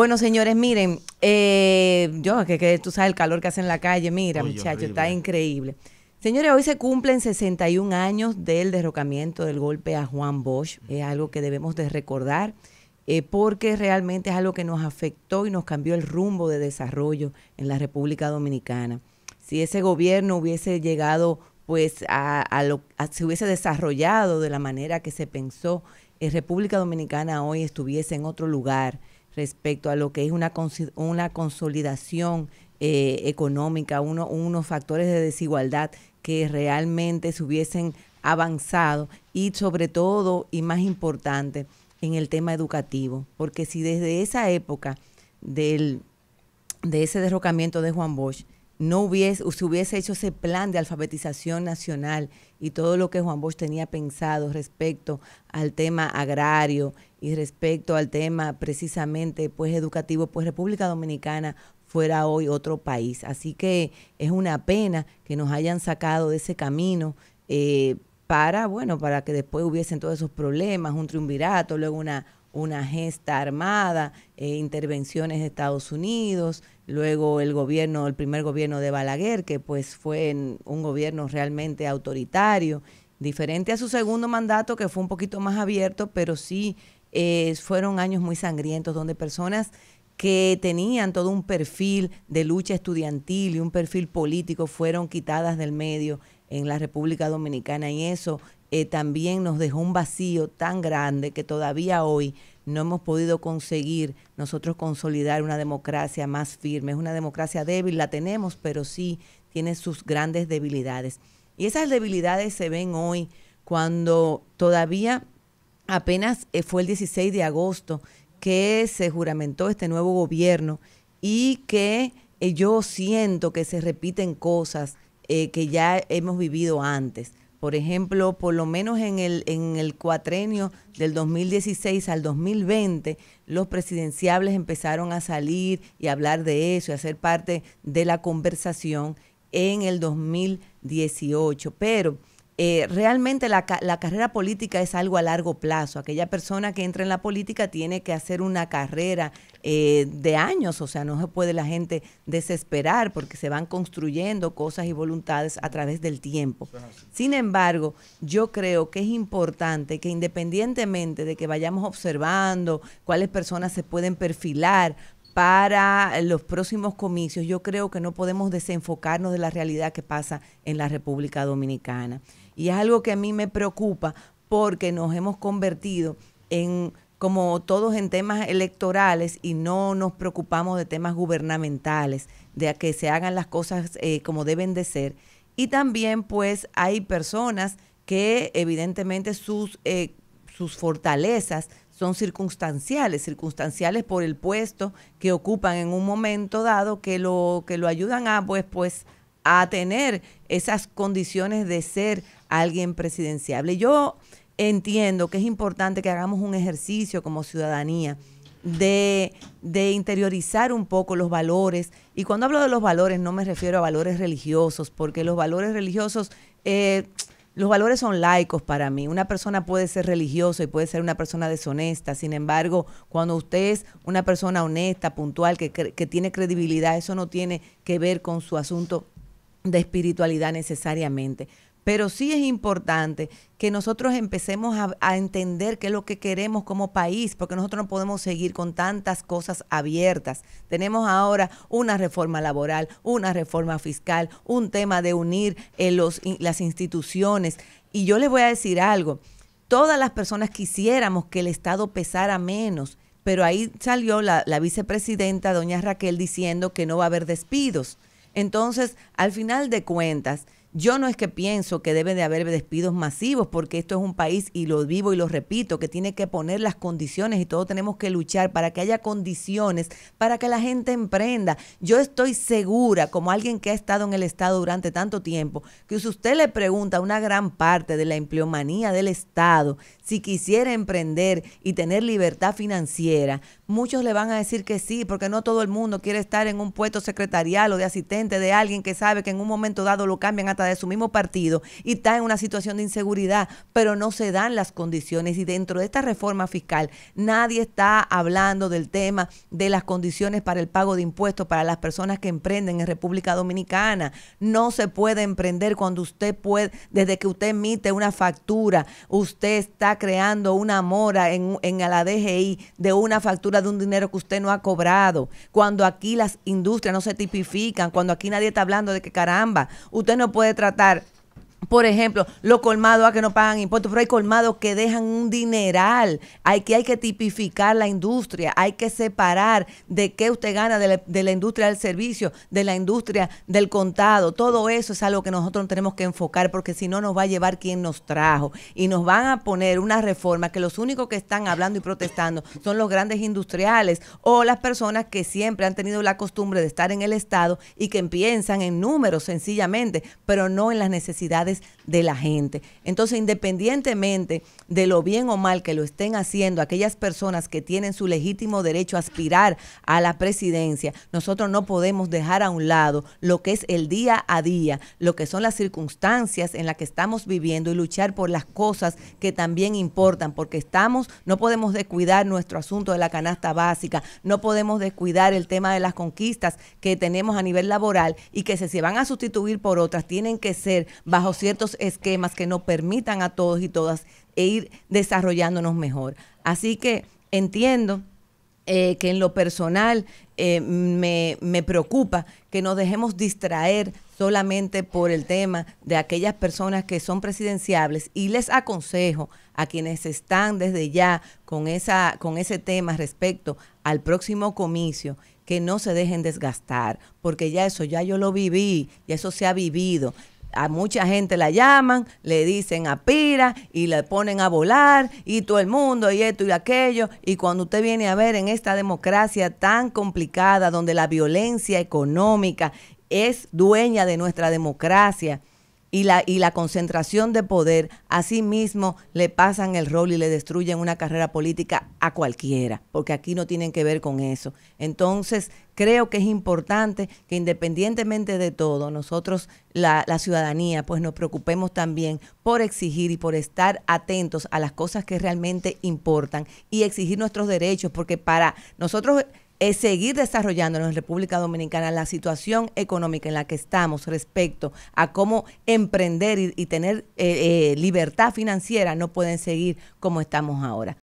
Bueno, señores, miren, eh, yo que, que, tú sabes el calor que hace en la calle, mira, muchachos, está increíble. Señores, hoy se cumplen 61 años del derrocamiento del golpe a Juan Bosch. Mm. Es algo que debemos de recordar eh, porque realmente es algo que nos afectó y nos cambió el rumbo de desarrollo en la República Dominicana. Si ese gobierno hubiese llegado, pues, a, lo, se hubiese desarrollado de la manera que se pensó, en eh, República Dominicana hoy estuviese en otro lugar respecto a lo que es una, una consolidación eh, económica, unos factores de desigualdad que realmente se hubiesen avanzado y sobre todo y más importante en el tema educativo, porque si desde esa época del, de ese derrocamiento de Juan Bosch, no hubiese, hubiese hecho ese plan de alfabetización nacional y todo lo que Juan Bosch tenía pensado respecto al tema agrario y respecto al tema precisamente pues educativo, pues República Dominicana fuera hoy otro país. Así que es una pena que nos hayan sacado de ese camino eh, para, bueno, para que después hubiesen todos esos problemas, un triunvirato, luego una una gesta armada, e intervenciones de Estados Unidos, luego el gobierno, el primer gobierno de Balaguer, que pues fue un gobierno realmente autoritario, diferente a su segundo mandato, que fue un poquito más abierto, pero sí eh, fueron años muy sangrientos, donde personas que tenían todo un perfil de lucha estudiantil y un perfil político fueron quitadas del medio en la República Dominicana y eso eh, también nos dejó un vacío tan grande que todavía hoy no hemos podido conseguir nosotros consolidar una democracia más firme. Es una democracia débil, la tenemos, pero sí tiene sus grandes debilidades. Y esas debilidades se ven hoy cuando todavía apenas eh, fue el 16 de agosto que se juramentó este nuevo gobierno y que eh, yo siento que se repiten cosas que ya hemos vivido antes. Por ejemplo, por lo menos en el, en el cuatrenio del 2016 al 2020, los presidenciables empezaron a salir y hablar de eso y a ser parte de la conversación en el 2018. Pero eh, realmente la, carrera política es algo a largo plazo. Aquella persona que entra en la política tiene que hacer una carrera eh, de años, o sea, no se puede la gente desesperar porque se van construyendo cosas y voluntades a través del tiempo. Sin embargo, yo creo que es importante que independientemente de que vayamos observando cuáles personas se pueden perfilar para los próximos comicios, yo creo que no podemos desenfocarnos de la realidad que pasa en la República Dominicana. Y es algo que a mí me preocupa porque nos hemos convertido en como todos en temas electorales y no nos preocupamos de temas gubernamentales, de que se hagan las cosas eh, como deben de ser. Y también pues hay personas que evidentemente sus, eh, sus fortalezas son circunstanciales, circunstanciales por el puesto que ocupan en un momento dado que lo que lo ayudan a pues pues a tener esas condiciones de ser alguien presidenciable. Yo entiendo que es importante que hagamos un ejercicio como ciudadanía de, interiorizar un poco los valores. Y cuando hablo de los valores no me refiero a valores religiosos, porque los valores religiosos eh, los valores son laicos para mí. Una persona puede ser religiosa y puede ser una persona deshonesta. Sin embargo, cuando usted es una persona honesta, puntual, que, que tiene credibilidad, eso no tiene que ver con su asunto de espiritualidad necesariamente. Pero sí es importante que nosotros empecemos a, entender qué es lo que queremos como país, porque nosotros no podemos seguir con tantas cosas abiertas. Tenemos ahora una reforma laboral, una reforma fiscal, un tema de unir eh, las instituciones. Y yo les voy a decir algo, todas las personas quisiéramos que el Estado pesara menos, pero ahí salió la vicepresidenta, doña Raquel, diciendo que no va a haber despidos. Entonces, al final de cuentas, yo no es que pienso que debe de haber despidos masivos, porque esto es un país, y lo vivo y lo repito, que tiene que poner las condiciones y todos tenemos que luchar para que haya condiciones, para que la gente emprenda. Yo estoy segura, como alguien que ha estado en el Estado durante tanto tiempo, que si usted le pregunta a una gran parte de la empleomanía del Estado si quisiera emprender y tener libertad financiera, muchos le van a decir que sí, porque no todo el mundo quiere estar en un puesto secretarial o de asistente de alguien que sabe que en un momento dado lo cambian a de su mismo partido, y está en una situación de inseguridad, pero no se dan las condiciones. Y dentro de esta reforma fiscal, nadie está hablando del tema de las condiciones para el pago de impuestos para las personas que emprenden en República Dominicana. No se puede emprender cuando usted puede, desde que usted emite una factura, usted está creando una mora en, en la DGI de una factura de un dinero que usted no ha cobrado. Cuando aquí las industrias no se tipifican, cuando aquí nadie está hablando de que caramba, usted no puede tratar por ejemplo, los colmados a que no pagan impuestos, pero hay colmados que dejan un dineral. Hay que, hay que tipificar la industria, hay que separar de qué usted gana de la, de la industria del servicio, de la industria del contado. Todo eso es algo que nosotros tenemos que enfocar porque si no nos va a llevar quien nos trajo. Y nos van a poner una reforma que los únicos que están hablando y protestando son los grandes industriales o las personas que siempre han tenido la costumbre de estar en el Estado y que piensan en números sencillamente, pero no en las necesidades de la gente. Entonces, independientemente de lo bien o mal que lo estén haciendo aquellas personas que tienen su legítimo derecho a aspirar a la presidencia, nosotros no podemos dejar a un lado lo que es el día a día, lo que son las circunstancias en las que estamos viviendo y luchar por las cosas que también importan, porque estamos, no podemos descuidar nuestro asunto de la canasta básica, no podemos descuidar el tema de las conquistas que tenemos a nivel laboral y que se, se van a sustituir por otras, tienen que ser bajo ciertos esquemas que nos permitan a todos y todas ir desarrollándonos mejor. Así que entiendo eh, que en lo personal eh, me, preocupa que nos dejemos distraer solamente por el tema de aquellas personas que son presidenciables y les aconsejo a quienes están desde ya con, esa, con ese tema respecto al próximo comicio que no se dejen desgastar, porque ya eso ya yo lo viví, ya eso se ha vivido, a mucha gente la llaman, le dicen a pira y la ponen a volar y todo el mundo y esto y aquello. Y cuando usted viene a ver en esta democracia tan complicada donde la violencia económica es dueña de nuestra democracia, y la, y la concentración de poder, mismo le pasan el rol y le destruyen una carrera política a cualquiera, porque aquí no tienen que ver con eso. Entonces, creo que es importante que independientemente de todo, nosotros, la, la, ciudadanía, pues nos preocupemos también por exigir y por estar atentos a las cosas que realmente importan y exigir nuestros derechos, porque para nosotros es seguir desarrollándonos en República Dominicana la situación económica en la que estamos respecto a cómo emprender y, tener eh, eh, libertad financiera no pueden seguir como estamos ahora.